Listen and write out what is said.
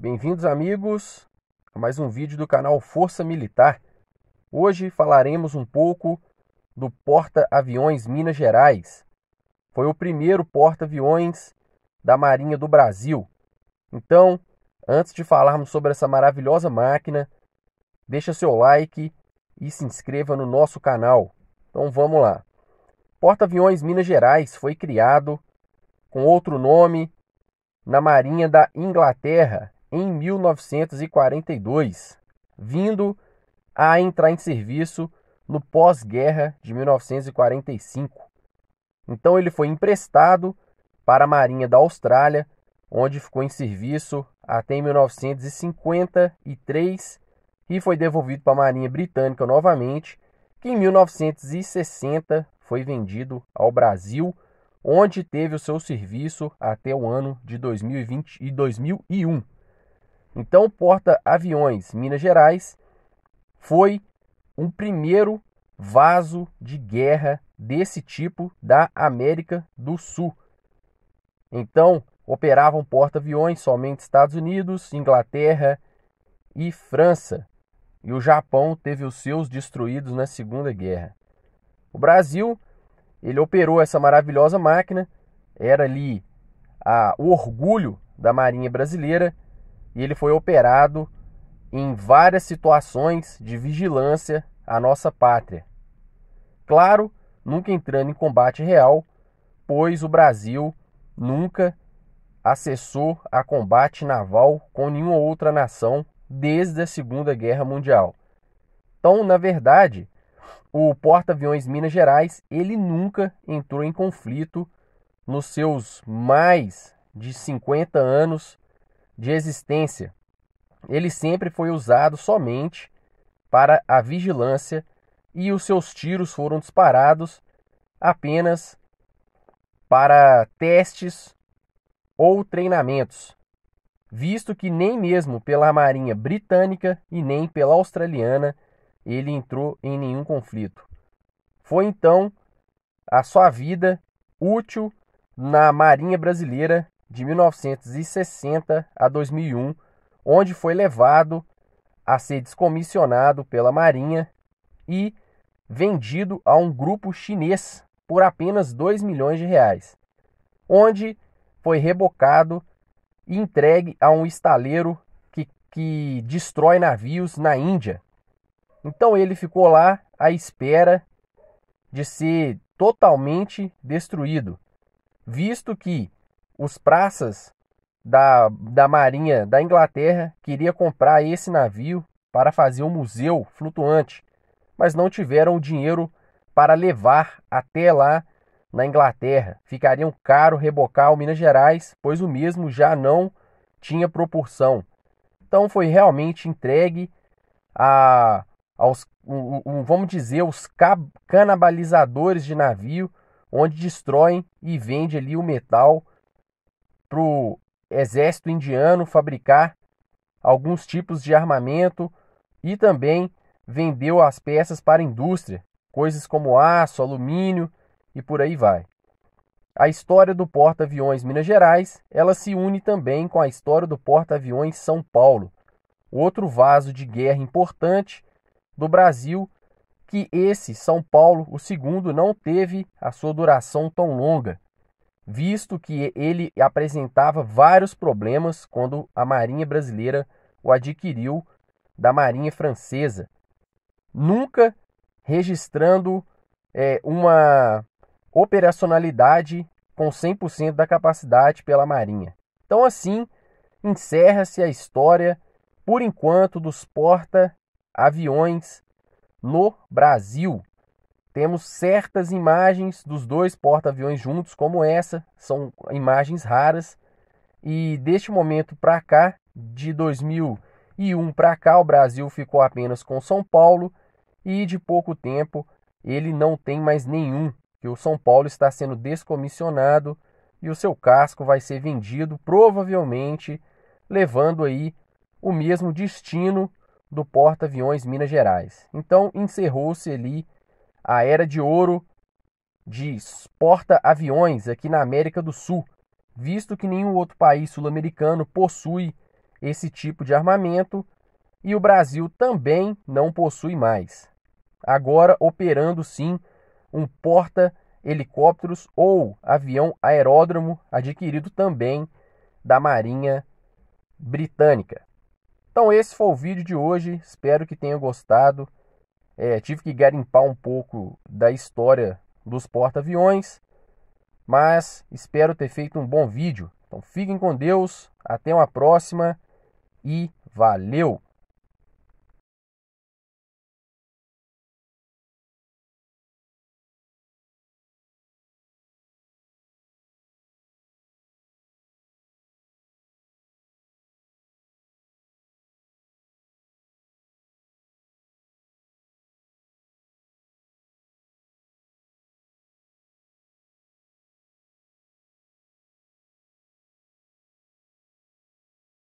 Bem-vindos, amigos, a mais um vídeo do canal Força Militar. Hoje falaremos um pouco do porta-aviões Minas Gerais. Foi o primeiro porta-aviões da Marinha do Brasil. Então, antes de falarmos sobre essa maravilhosa máquina, deixa seu like e se inscreva no nosso canal. Então vamos lá. Porta-aviões Minas Gerais foi criado com outro nome na Marinha da Inglaterra em 1942, vindo a entrar em serviço no pós-guerra de 1945. Então ele foi emprestado para a Marinha da Austrália, onde ficou em serviço até 1953 e foi devolvido para a Marinha Britânica novamente, que em 1960 foi vendido ao Brasil, onde teve o seu serviço até o ano de 2020 e 2001. Então, o porta-aviões Minas Gerais foi um primeiro vaso de guerra desse tipo da América do Sul. Então, operavam porta-aviões somente Estados Unidos, Inglaterra e França. E o Japão teve os seus destruídos na Segunda Guerra. O Brasil, ele operou essa maravilhosa máquina, era ali a, ah, o orgulho da Marinha Brasileira e ele foi operado em várias situações de vigilância à nossa pátria. Claro, nunca entrando em combate real, pois o Brasil nunca acessou a combate naval com nenhuma outra nação desde a Segunda Guerra Mundial. Então, na verdade, o porta-aviões Minas Gerais, ele nunca entrou em conflito nos seus mais de 50 anos de existência, ele sempre foi usado somente para a vigilância e os seus tiros foram disparados apenas para testes ou treinamentos, visto que nem mesmo pela Marinha Britânica e nem pela Australiana ele entrou em nenhum conflito. Foi então a sua vida útil na Marinha Brasileira de 1960 a 2001, onde foi levado a ser descomissionado pela Marinha e vendido a um grupo chinês por apenas 2 milhões de reais, onde foi rebocado e entregue a um estaleiro que, que destrói navios na Índia. Então ele ficou lá à espera de ser totalmente destruído, visto que os praças da, da Marinha da Inglaterra queria comprar esse navio para fazer um museu flutuante, mas não tiveram o dinheiro para levar até lá na Inglaterra. Ficaria um caro rebocar Minas Gerais, pois o mesmo já não tinha proporção. Então foi realmente entregue a aos um, um, vamos dizer os canabalizadores de navio, onde destroem e vendem ali o metal para o exército indiano fabricar alguns tipos de armamento e também vendeu as peças para a indústria, coisas como aço, alumínio e por aí vai. A história do porta-aviões Minas Gerais, ela se une também com a história do porta-aviões São Paulo, outro vaso de guerra importante do Brasil, que esse São Paulo, o segundo, não teve a sua duração tão longa visto que ele apresentava vários problemas quando a Marinha Brasileira o adquiriu da Marinha Francesa, nunca registrando é, uma operacionalidade com 100% da capacidade pela Marinha. Então, assim, encerra-se a história, por enquanto, dos porta-aviões no Brasil. Temos certas imagens dos dois porta-aviões juntos, como essa, são imagens raras. E deste momento para cá, de 2001 para cá, o Brasil ficou apenas com São Paulo e de pouco tempo ele não tem mais nenhum, que o São Paulo está sendo descomissionado e o seu casco vai ser vendido, provavelmente levando aí o mesmo destino do porta-aviões Minas Gerais. Então encerrou-se ali a era de ouro de porta-aviões aqui na América do Sul, visto que nenhum outro país sul-americano possui esse tipo de armamento e o Brasil também não possui mais. Agora operando sim um porta-helicópteros ou avião aeródromo adquirido também da Marinha Britânica. Então esse foi o vídeo de hoje, espero que tenha gostado. É, tive que garimpar um pouco da história dos porta-aviões, mas espero ter feito um bom vídeo. Então fiquem com Deus, até uma próxima e valeu!